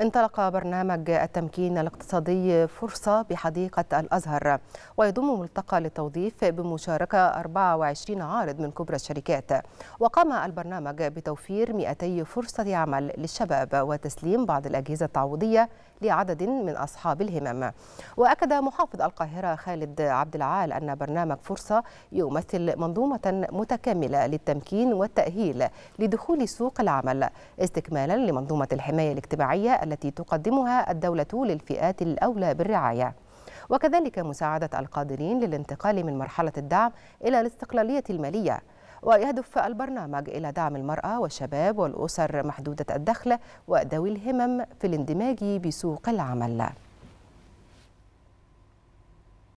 انطلق برنامج التمكين الاقتصادي فرصة بحديقة الأزهر ويضم ملتقى للتوظيف بمشاركة 24 عارض من كبرى الشركات وقام البرنامج بتوفير 200 فرصة عمل للشباب وتسليم بعض الأجهزة التعويضية لعدد من أصحاب الهمم وأكد محافظ القاهرة خالد عبد العال أن برنامج فرصة يمثل منظومة متكاملة للتمكين والتأهيل لدخول سوق العمل استكمالا لمنظومة الحماية الاجتماعية التي تقدمها الدولة للفئات الأولى بالرعاية وكذلك مساعدة القادرين للانتقال من مرحلة الدعم إلى الاستقلالية المالية ويهدف البرنامج إلى دعم المرأة والشباب والأسر محدودة الدخل وذوي الهمم في الاندماج بسوق العمل